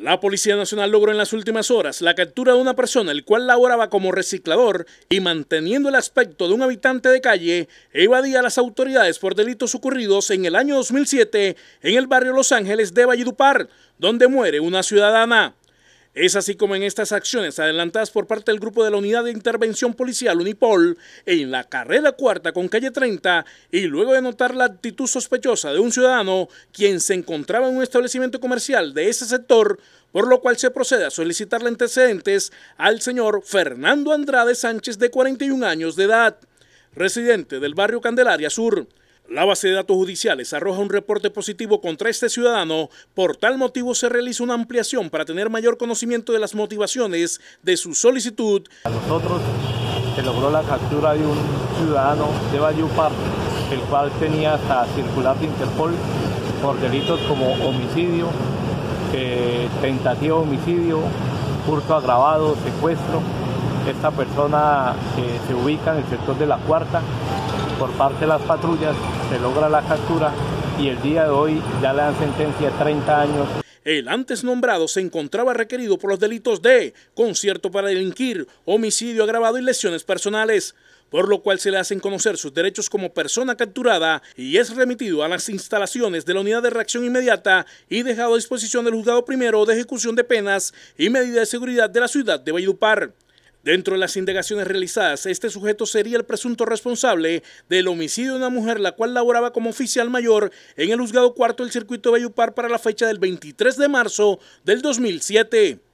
La Policía Nacional logró en las últimas horas la captura de una persona el cual laboraba como reciclador y manteniendo el aspecto de un habitante de calle, evadía a las autoridades por delitos ocurridos en el año 2007 en el barrio Los Ángeles de Valledupar, donde muere una ciudadana. Es así como en estas acciones adelantadas por parte del grupo de la Unidad de Intervención Policial Unipol en la carrera cuarta con calle 30 y luego de notar la actitud sospechosa de un ciudadano quien se encontraba en un establecimiento comercial de ese sector, por lo cual se procede a solicitarle antecedentes al señor Fernando Andrade Sánchez de 41 años de edad, residente del barrio Candelaria Sur. La base de datos judiciales arroja un reporte positivo contra este ciudadano. Por tal motivo se realiza una ampliación para tener mayor conocimiento de las motivaciones de su solicitud. A nosotros se logró la captura de un ciudadano de Valleupar, el cual tenía hasta circular de Interpol por delitos como homicidio, eh, tentativa de homicidio, curso agravado, secuestro. Esta persona eh, se ubica en el sector de La Cuarta, por parte de las patrullas se logra la captura y el día de hoy ya le dan sentencia a 30 años. El antes nombrado se encontraba requerido por los delitos de concierto para delinquir, homicidio agravado y lesiones personales, por lo cual se le hacen conocer sus derechos como persona capturada y es remitido a las instalaciones de la Unidad de Reacción Inmediata y dejado a disposición del Juzgado Primero de Ejecución de Penas y Medidas de Seguridad de la ciudad de Valledupar. Dentro de las indagaciones realizadas, este sujeto sería el presunto responsable del homicidio de una mujer la cual laboraba como oficial mayor en el juzgado cuarto del circuito de para la fecha del 23 de marzo del 2007.